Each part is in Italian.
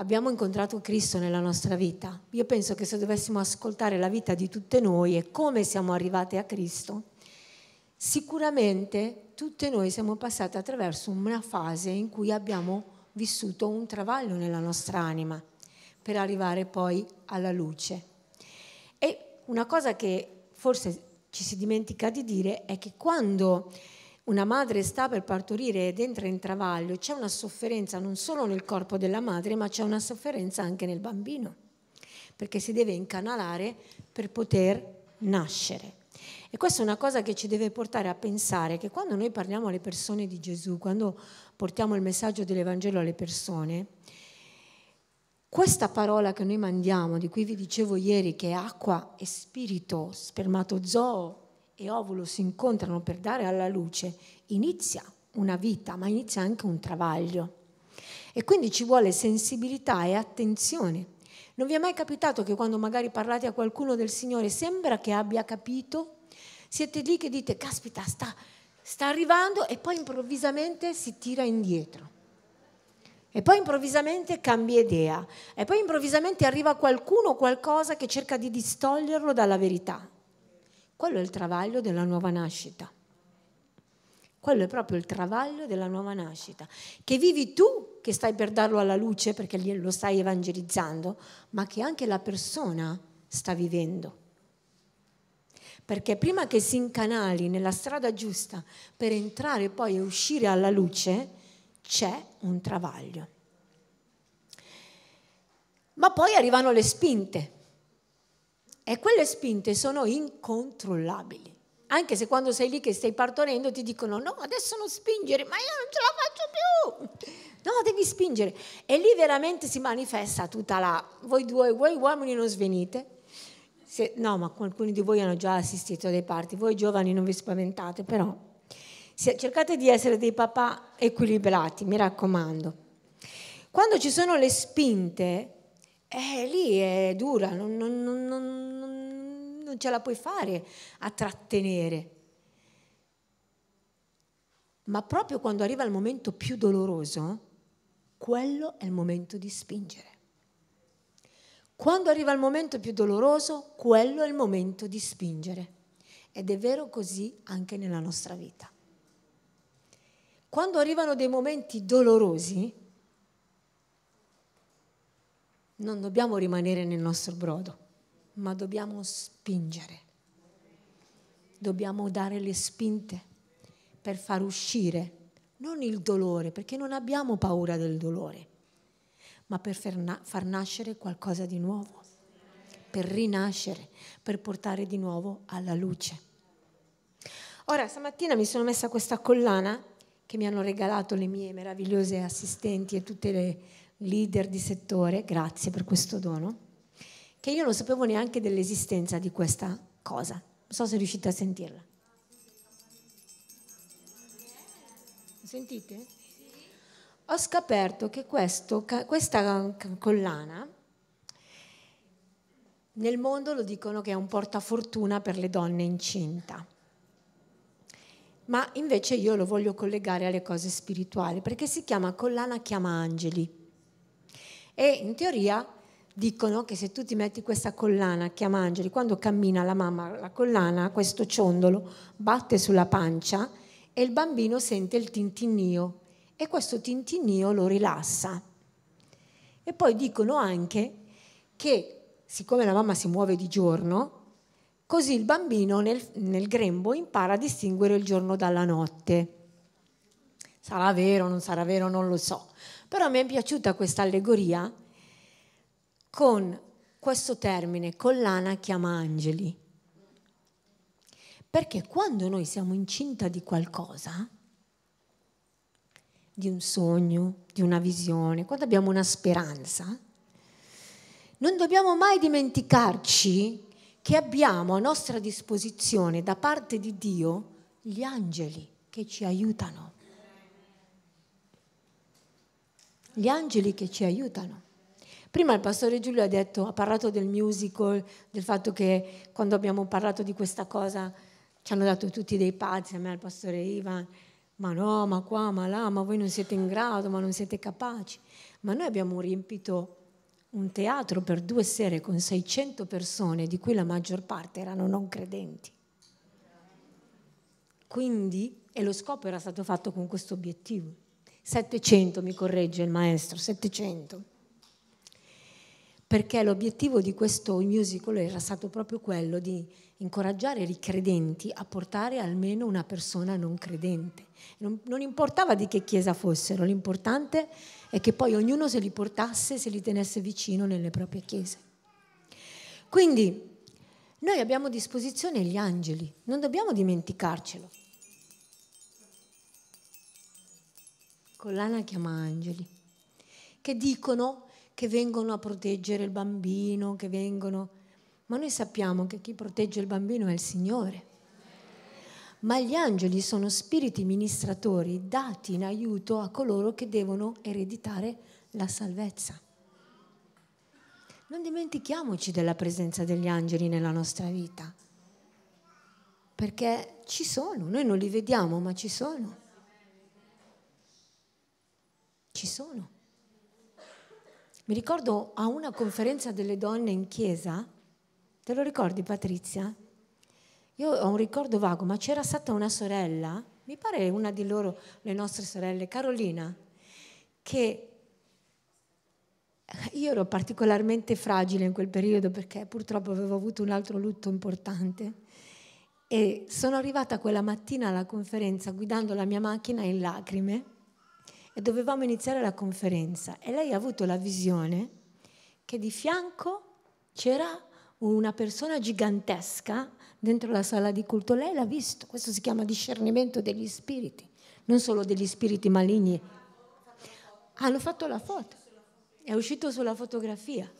abbiamo incontrato Cristo nella nostra vita. Io penso che se dovessimo ascoltare la vita di tutte noi e come siamo arrivate a Cristo, sicuramente tutte noi siamo passate attraverso una fase in cui abbiamo vissuto un travaglio nella nostra anima per arrivare poi alla luce. E una cosa che forse ci si dimentica di dire è che quando una madre sta per partorire ed entra in travaglio, c'è una sofferenza non solo nel corpo della madre, ma c'è una sofferenza anche nel bambino, perché si deve incanalare per poter nascere. E questa è una cosa che ci deve portare a pensare che quando noi parliamo alle persone di Gesù, quando portiamo il messaggio dell'Evangelo alle persone, questa parola che noi mandiamo, di cui vi dicevo ieri, che è acqua e spirito, spermatozoo, e ovulo si incontrano per dare alla luce, inizia una vita, ma inizia anche un travaglio. E quindi ci vuole sensibilità e attenzione. Non vi è mai capitato che quando magari parlate a qualcuno del Signore sembra che abbia capito? Siete lì che dite, caspita, sta, sta arrivando e poi improvvisamente si tira indietro. E poi improvvisamente cambia idea. E poi improvvisamente arriva qualcuno o qualcosa che cerca di distoglierlo dalla verità. Quello è il travaglio della nuova nascita. Quello è proprio il travaglio della nuova nascita, che vivi tu che stai per darlo alla luce perché lo stai evangelizzando, ma che anche la persona sta vivendo. Perché prima che si incanali nella strada giusta per entrare poi e uscire alla luce, c'è un travaglio. Ma poi arrivano le spinte, e quelle spinte sono incontrollabili. Anche se quando sei lì che stai partorendo ti dicono no, adesso non spingere, ma io non ce la faccio più. No, devi spingere. E lì veramente si manifesta tutta la... Voi due, voi uomini non svenite. Se, no, ma alcuni di voi hanno già assistito a dei parti. Voi giovani non vi spaventate, però cercate di essere dei papà equilibrati, mi raccomando. Quando ci sono le spinte, eh, lì è dura, non, non, non, non ce la puoi fare a trattenere. Ma proprio quando arriva il momento più doloroso, quello è il momento di spingere. Quando arriva il momento più doloroso, quello è il momento di spingere. Ed è vero così anche nella nostra vita. Quando arrivano dei momenti dolorosi, non dobbiamo rimanere nel nostro brodo, ma dobbiamo spingere. Dobbiamo dare le spinte per far uscire non il dolore, perché non abbiamo paura del dolore, ma per far nascere qualcosa di nuovo, per rinascere, per portare di nuovo alla luce. Ora, stamattina mi sono messa questa collana che mi hanno regalato le mie meravigliose assistenti e tutte le leader di settore, grazie per questo dono, che io non sapevo neanche dell'esistenza di questa cosa. Non so se riuscite a sentirla. Sentite? Ho scoperto che questo, questa collana nel mondo lo dicono che è un portafortuna per le donne incinta ma invece io lo voglio collegare alle cose spirituali perché si chiama collana chiama angeli. E in teoria dicono che se tu ti metti questa collana, chiama angeli, quando cammina la mamma, la collana, questo ciondolo batte sulla pancia e il bambino sente il tintinnio e questo tintinnio lo rilassa. E poi dicono anche che siccome la mamma si muove di giorno, così il bambino nel, nel grembo impara a distinguere il giorno dalla notte. Sarà vero, non sarà vero, non lo so però mi è piaciuta questa allegoria con questo termine, collana chiama angeli. Perché quando noi siamo incinta di qualcosa, di un sogno, di una visione, quando abbiamo una speranza, non dobbiamo mai dimenticarci che abbiamo a nostra disposizione da parte di Dio gli angeli che ci aiutano. gli angeli che ci aiutano. Prima il pastore Giulio ha, detto, ha parlato del musical, del fatto che quando abbiamo parlato di questa cosa ci hanno dato tutti dei pazzi, a me al pastore Ivan, ma no, ma qua, ma là, ma voi non siete in grado, ma non siete capaci. Ma noi abbiamo riempito un teatro per due sere con 600 persone, di cui la maggior parte erano non credenti. Quindi, e lo scopo era stato fatto con questo obiettivo. 700 mi corregge il maestro, 700. Perché l'obiettivo di questo musical era stato proprio quello di incoraggiare i credenti a portare almeno una persona non credente. Non, non importava di che chiesa fossero, l'importante è che poi ognuno se li portasse, se li tenesse vicino nelle proprie chiese. Quindi noi abbiamo a disposizione gli angeli, non dobbiamo dimenticarcelo. collana chiama angeli, che dicono che vengono a proteggere il bambino, che vengono... Ma noi sappiamo che chi protegge il bambino è il Signore. Ma gli angeli sono spiriti ministratori dati in aiuto a coloro che devono ereditare la salvezza. Non dimentichiamoci della presenza degli angeli nella nostra vita, perché ci sono, noi non li vediamo, ma ci sono ci sono. Mi ricordo a una conferenza delle donne in chiesa, te lo ricordi Patrizia? Io ho un ricordo vago, ma c'era stata una sorella, mi pare una di loro, le nostre sorelle, Carolina, che io ero particolarmente fragile in quel periodo perché purtroppo avevo avuto un altro lutto importante e sono arrivata quella mattina alla conferenza guidando la mia macchina in lacrime e dovevamo iniziare la conferenza e lei ha avuto la visione che di fianco c'era una persona gigantesca dentro la sala di culto. Lei l'ha visto, questo si chiama discernimento degli spiriti, non solo degli spiriti maligni. Hanno fatto la foto, è uscito sulla fotografia.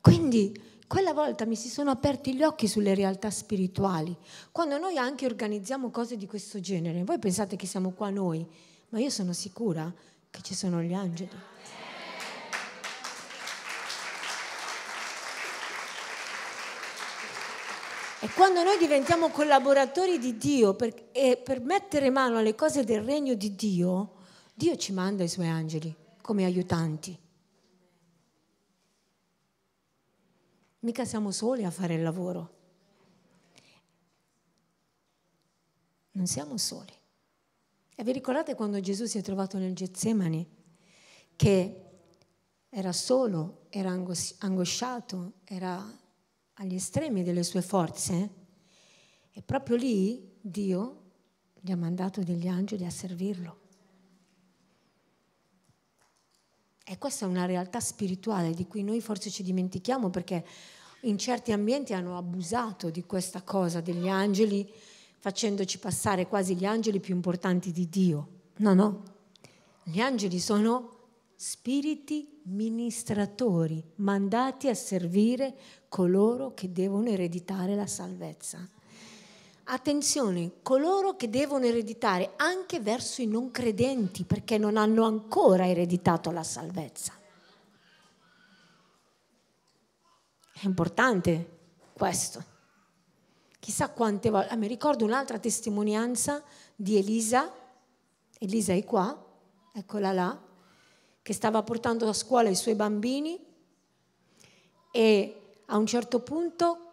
Quindi quella volta mi si sono aperti gli occhi sulle realtà spirituali. Quando noi anche organizziamo cose di questo genere, voi pensate che siamo qua noi, ma io sono sicura che ci sono gli angeli. E quando noi diventiamo collaboratori di Dio per, e per mettere mano alle cose del regno di Dio, Dio ci manda i suoi angeli come aiutanti. Mica siamo soli a fare il lavoro. Non siamo soli. E vi ricordate quando Gesù si è trovato nel Getsemani? Che era solo, era angosciato, era agli estremi delle sue forze. E proprio lì Dio gli ha mandato degli angeli a servirlo. E questa è una realtà spirituale di cui noi forse ci dimentichiamo perché in certi ambienti hanno abusato di questa cosa, degli angeli facendoci passare quasi gli angeli più importanti di Dio. No, no. Gli angeli sono spiriti ministratori, mandati a servire coloro che devono ereditare la salvezza. Attenzione, coloro che devono ereditare anche verso i non credenti perché non hanno ancora ereditato la salvezza. È importante questo. Chissà quante volte. Ah, mi ricordo un'altra testimonianza di Elisa, Elisa è qua, eccola là, che stava portando a scuola i suoi bambini e a un certo punto,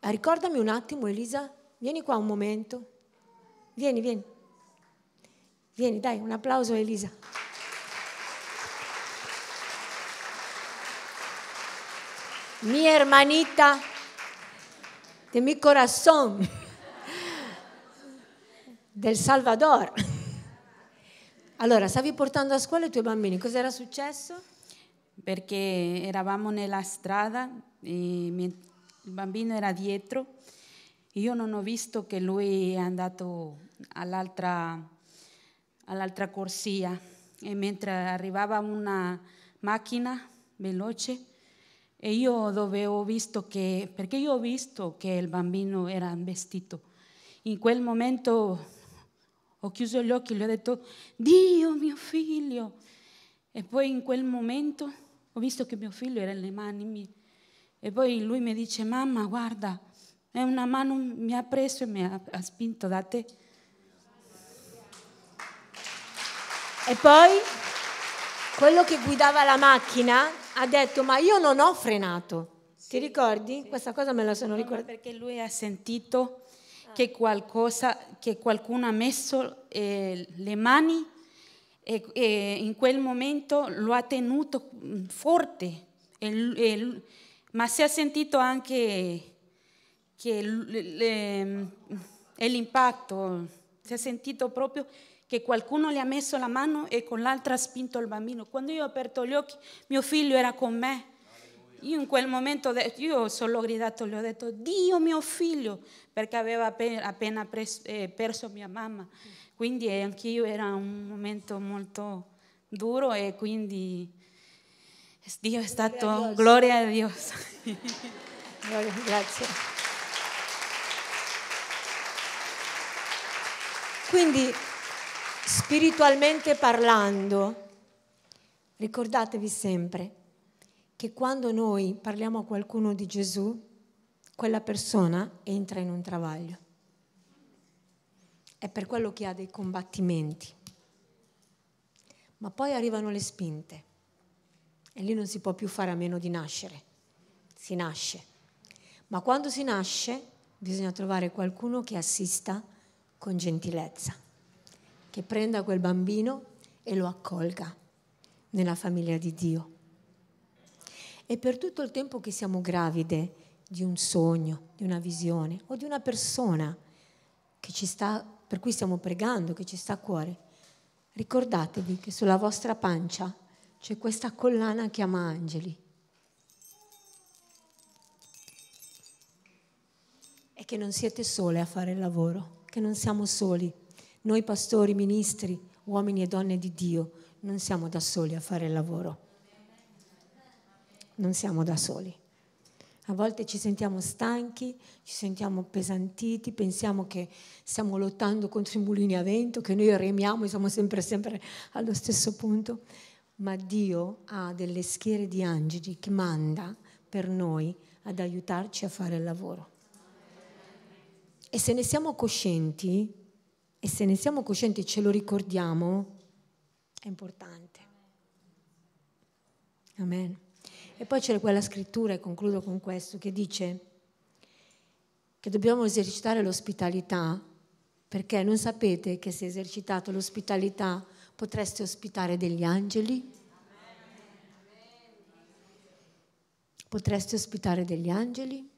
ah, ricordami un attimo Elisa, vieni qua un momento, vieni, vieni, vieni, dai, un applauso a Elisa. Mia hermanita de mi corazón, del Salvador. Allora, stavi portando a scuola i tuoi bambini, cosa era successo? Perché eravamo nella strada, il bambino era dietro, io non ho visto che lui è andato all'altra, all'altra corsia e mentre arrivava una macchina veloce e io dove ho visto che, perché io ho visto che il bambino era vestito, in quel momento ho chiuso gli occhi e gli ho detto, Dio mio figlio. E poi in quel momento ho visto che mio figlio era nelle mani mie. E poi lui mi dice, mamma guarda, è una mano mi ha preso e mi ha, ha spinto da te. E poi quello che guidava la macchina ha detto ma io non ho frenato. Sì, Ti ricordi? Sì. Questa cosa me la sono ricordata. Perché lui ha sentito ah. che, qualcosa, che qualcuno ha messo eh, le mani e, e, in quel momento lo ha tenuto mm, forte, e, e, ma si è sentito anche che mm, l'impatto, si è sentito proprio che qualcuno le ha messo la mano e eh, con l'altra ha spinto il bambino. Quando io ho aperto gli occhi, mio figlio era con me. Io in quel momento, io ho solo gridato, le ho detto, Dio mio figlio, perché aveva appena preso, eh, perso mia mamma. Quindi eh, anch'io era un momento molto duro e eh, quindi Dio è stato, gloria a Dio. Grazie. Quindi spiritualmente parlando, ricordatevi sempre che quando noi parliamo a qualcuno di Gesù, quella persona entra in un travaglio. È per quello che ha dei combattimenti. Ma poi arrivano le spinte e lì non si può più fare a meno di nascere. Si nasce. Ma quando si nasce bisogna trovare qualcuno che assista con gentilezza che prenda quel bambino e lo accolga nella famiglia di Dio. E per tutto il tempo che siamo gravide di un sogno, di una visione o di una persona sta, per cui stiamo pregando, che ci sta a cuore, ricordatevi che sulla vostra pancia c'è questa collana che ama angeli. E che non siete sole a fare il lavoro, che non siamo soli. Noi pastori, ministri, uomini e donne di Dio, non siamo da soli a fare il lavoro. Non siamo da soli. A volte ci sentiamo stanchi, ci sentiamo pesantiti, pensiamo che stiamo lottando contro i mulini a vento, che noi remiamo e siamo sempre, sempre allo stesso punto. Ma Dio ha delle schiere di angeli che manda per noi ad aiutarci a fare il lavoro. E se ne siamo coscienti, e se ne siamo coscienti e ce lo ricordiamo, è importante. Amen. E poi c'è quella scrittura, e concludo con questo, che dice che dobbiamo esercitare l'ospitalità, perché non sapete che se esercitate l'ospitalità potreste ospitare degli angeli? Potreste ospitare degli angeli?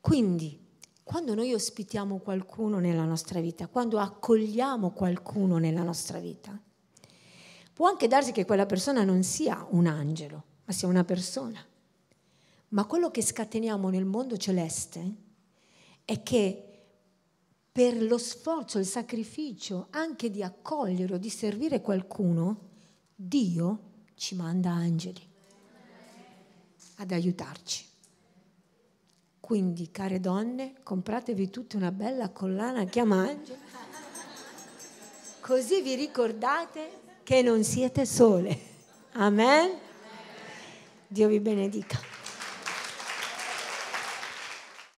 Quindi, quando noi ospitiamo qualcuno nella nostra vita, quando accogliamo qualcuno nella nostra vita, può anche darsi che quella persona non sia un angelo, ma sia una persona. Ma quello che scateniamo nel mondo celeste è che per lo sforzo, il sacrificio anche di accogliere o di servire qualcuno, Dio ci manda angeli ad aiutarci. Quindi, care donne, compratevi tutte una bella collana chiamangelo, così vi ricordate che non siete sole. Amen. Dio vi benedica.